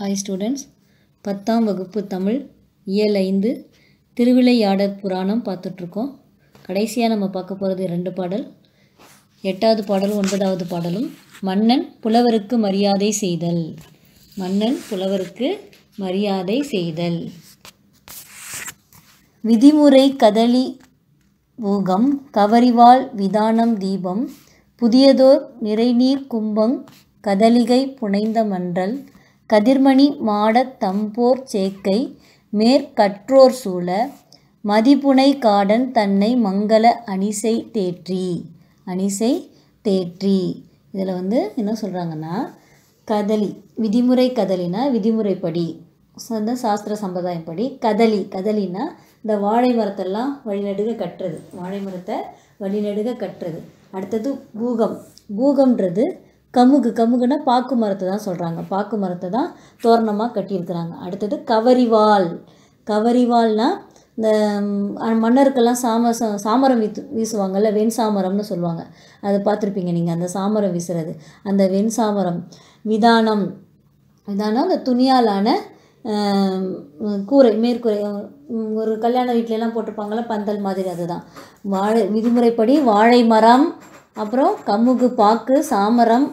hi students பத்தாம் வகுப்பு தமிழ் இயல் ஐந்து திருவிளையாடற் புராணம் பார்த்துட்ருக்கோம் கடைசியாக நம்ம பார்க்க போகிறது ரெண்டு பாடல் எட்டாவது பாடலும் ஒன்பதாவது பாடலும் மன்னன் புலவருக்கு மரியாதை செய்தல் மன்னன் புலவருக்கு மரியாதை செய்தல் விதிமுறை கதலி ஊகம் கவரிவாள் விதானம் தீபம் புதியதோர் நிறைநீர் கும்பம் கதலிகை புனைந்த மன்றல் கதிர்மணி மாட தம்போர் சேக்கை மேற்கற்றோர் சூழ மதிப்புனை காடன் தன்னை மங்கள அணிசை தேற்றி அணிசை தேற்றி இதில் வந்து என்ன சொல்கிறாங்கன்னா கதலி விதிமுறை கதலினா விதிமுறைப்படி அந்த சாஸ்திர சம்பிரதாயம் படி கதலி கதலினா இந்த வாழை மரத்தெல்லாம் வழிநடுக கட்டுறது வாழை மரத்தை வழிநடுக கட்டுறது அடுத்தது பூகம் பூகம்ன்றது கமுகு கமுகுன்னா பாக்கு மரத்தை தான் சொல்கிறாங்க பாக்கு மரத்தை தான் தோரணமாக கட்டியிருக்கிறாங்க அடுத்தது கவரிவால் கவரிவால்னால் இந்த மன்னருக்கெல்லாம் சாம சாமரம் வீத்து வீசுவாங்கள்ல வெண் சாமரம்னு சொல்லுவாங்க அதை பார்த்துருப்பீங்க நீங்கள் அந்த சாமரம் வீசுறது அந்த வெண் சாமரம் விதானம் விதானம் அந்த துணியாலான கூரை மேற்கூரை ஒரு கல்யாண வீட்டிலலாம் போட்டிருப்பாங்களா பந்தல் மாதிரி அதுதான் வாழை விதிமுறைப்படி வாழை மரம் அப்புறம் கம்முக்கு பாக்கு சாமரம்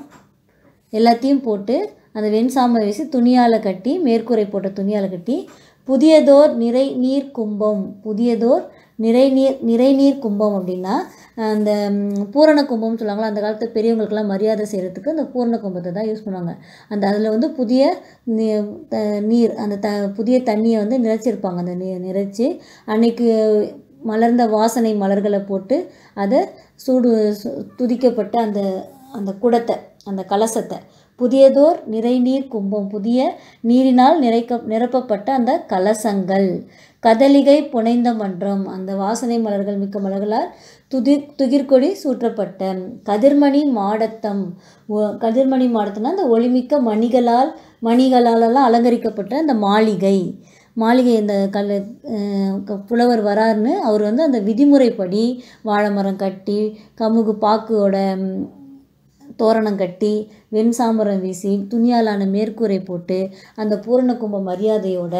எல்லாத்தையும் போட்டு அந்த வெண் வெண்சாமை வீசி துணியால் கட்டி மேற்கூரை போட்ட துணியால் கட்டி புதியதோர் நிறை நீர் கும்பம் புதியதோர் நிறை நீர் நிறை நீர் கும்பம் அப்படின்னா அந்த பூரண கும்பம்னு சொல்லுவாங்களா அந்த காலத்து பெரியவங்களுக்கெல்லாம் மரியாதை செய்கிறதுக்கு அந்த பூரண கும்பத்தை தான் யூஸ் பண்ணுவாங்க அந்த அதில் வந்து புதிய நீர் அந்த த புதிய தண்ணியை வந்து நிறைச்சிருப்பாங்க அந்த நிறைச்சி அன்னைக்கு மலர்ந்த வாசனை மலர்களை போட்டு அதை சூடு துதிக்கப்பட்ட அந்த அந்த குடத்தை அந்த கலசத்தை புதியதோர் நிறைநீர் கும்பம் புதிய நீரினால் நிறைக்க நிரப்பப்பட்ட அந்த கலசங்கள் கதலிகை புனைந்த மன்றம் அந்த வாசனை மலர்கள் மிக்க மலர்களால் துதிர் துகிர்கொடி சூற்றப்பட்ட கதிர்மணி மாடத்தம் கதிர்மணி மாடத்தம்னா அந்த ஒளிமிக்க மணிகளால் மணிகளாலெல்லாம் அலங்கரிக்கப்பட்ட அந்த மாளிகை மாளிகை இந்த கல் புலவர் வராருன்னு அவர் வந்து அந்த விதிமுறைப்படி வாழை மரம் கட்டி கமுகு பாக்கோட தோரணம் கட்டி வெண் சாம்பரம் வீசி துணியாலான மேற்கூரை போட்டு அந்த பூரண கும்ப மரியாதையோட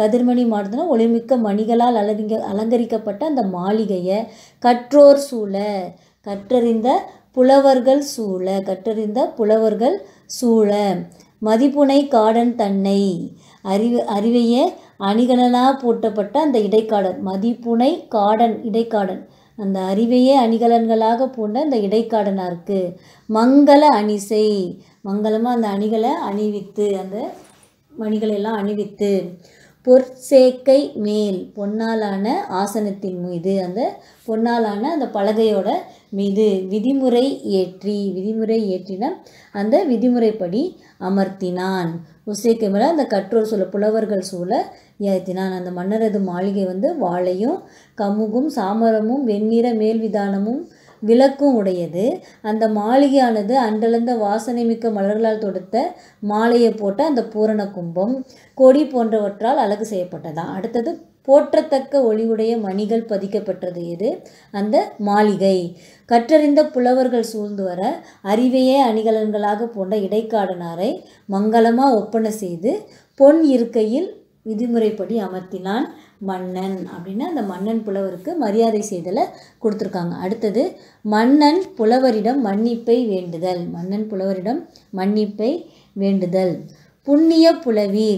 கதிர்மணி மாடுதுனா ஒளிமிக்க மணிகளால் அலவிங்க அலங்கரிக்கப்பட்ட அந்த மாளிகையை கற்றோர் சூழ கற்றறிந்த புலவர்கள் சூழ கற்றறிந்த புலவர்கள் சூழ மதிப்புனை காடன் தன்னை அறிவு அறிவையே அணிகலனாக போட்டப்பட்ட அந்த இடைக்காடன் மதிப்புனை காடன் இடைக்காடன் அந்த அறிவையே அணிகலன்களாக போன்ற அந்த இடைக்காடனாக இருக்குது மங்கள அணிசை மங்களமாக அந்த அணிகளை அணிவித்து அந்த மணிகளை எல்லாம் அணிவித்து பொற்சேக்கை மேல் பொன்னாலான ஆசனத்தின் மீது அந்த பொன்னாலான அந்த பலகையோட மீது விதிமுறை ஏற்றி விதிமுறை ஏற்றின அந்த விதிமுறைப்படி அமர்த்தினான் உசேக்கை மேலே அந்த கற்றோர் சூழ புலவர்கள் சூழ ஏற்றினான் அந்த மன்னரது மாளிகை வந்து வாழையும் கமுகும் சாமரமும் வெண்ணிற மேல்விதானமும் விளக்கும் உடையது அந்த மாளிகையானது அண்டலந்த வாசனை மிக்க மலர்களால் தொடுத்த மாலையை போட்ட அந்த பூரண கும்பம் கொடி போன்றவற்றால் அழகு செய்யப்பட்டதாம் அடுத்தது போற்றத்தக்க ஒளிவுடைய மணிகள் பதிக்கப்பட்டது இது அந்த மாளிகை கற்றறிந்த புலவர்கள் சூழ்ந்து வர அறிவையே அணிகலன்களாக போன்ற இடைக்காடனாரை மங்களமாக ஒப்பனை செய்து பொன் இருக்கையில் விதிமுறைப்படி அமர்த்தினான் மன்னன் அப்படின்னு அந்த மன்னன் புலவருக்கு மரியாதை செய்தலை கொடுத்துருக்காங்க அடுத்தது மன்னன் புலவரிடம் மன்னிப்பை வேண்டுதல் மன்னன் புலவரிடம் மன்னிப்பை வேண்டுதல் புண்ணிய புலவி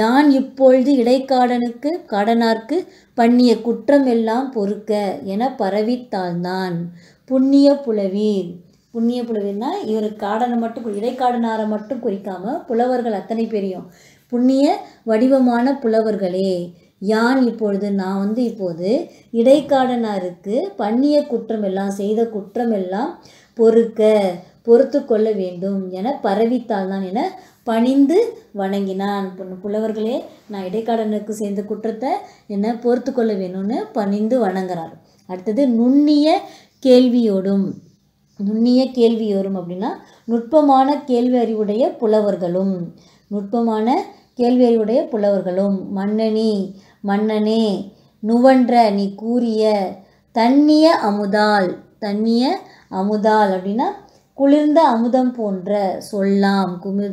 யான் இப்பொழுது இடைக்காடனுக்கு காடனார்க்கு பண்ணிய குற்றம் எல்லாம் பொறுக்க என பரவித்தாழ்ந்தான் புண்ணிய புலவி புண்ணிய புலவின்னா இவர் காடனை மட்டும் இடைக்காடனாரை மட்டும் குறிக்காமல் புலவர்கள் அத்தனை பேரையும் புண்ணிய வடிவமான புலவர்களே யான் இப்பொழுது நான் வந்து இப்போது இடைக்காடனாருக்கு பண்ணிய குற்றம் எல்லாம் செய்த குற்றம் எல்லாம் பொறுக்க பொறுத்து கொள்ள வேண்டும் என தான் என பணிந்து வணங்கினான் புலவர்களே நான் இடைக்காடனுக்கு சேர்ந்த குற்றத்தை என்ன பொறுத்து கொள்ள வேணும்னு பணிந்து வணங்குறார் அடுத்தது நுண்ணிய கேள்வியோடும் நுண்ணிய கேள்வியோடும் அப்படின்னா நுட்பமான கேள்வி அறிவுடைய புலவர்களும் நுட்பமான கேள்வி அறிவுடைய புலவர்களும் மன்னனி மன்னனே நுவன்ற நீ கூறிய தண்ணிய அமுதால் தண்ணிய அமுதால் அப்படின்னா குளிர்ந்த அமுதம் போன்ற சொல்லாம் குமி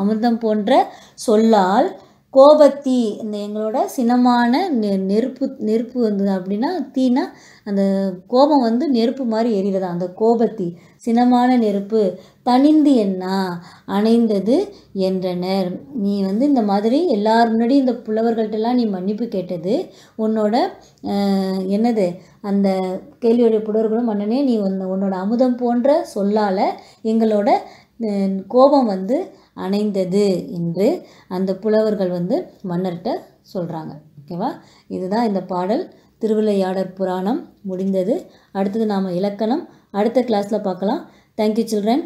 அமுதம் போன்ற சொல்லால் கோபத்தி இந்த எங்களோட சினமான நெ நெருப்பு நெருப்பு வந்து அப்படின்னா தீனா அந்த கோபம் வந்து நெருப்பு மாதிரி எரியறதா அந்த கோபத்தி சினமான நெருப்பு தனிந்து என்ன அணைந்தது என்றனர் நீ வந்து இந்த மாதிரி எல்லார் முன்னாடி இந்த புலவர்கள்ட்டெல்லாம் நீ மன்னிப்பு கேட்டது உன்னோட என்னது அந்த கேள்வியுடைய புலவர்களும் மன்னனே நீ உன் உன்னோட அமுதம் போன்ற சொல்லால் எங்களோட கோபம் வந்து அணைந்தது என்று அந்த புலவர்கள் வந்து மன்னர்கிட்ட சொல்கிறாங்க ஓகேவா இதுதான் இந்த பாடல் திருவிளையாடற் புராணம் முடிந்தது அடுத்தது நாம் இலக்கணம் அடுத்த கிளாஸில் பார்க்கலாம் தேங்க்யூ சில்ட்ரன்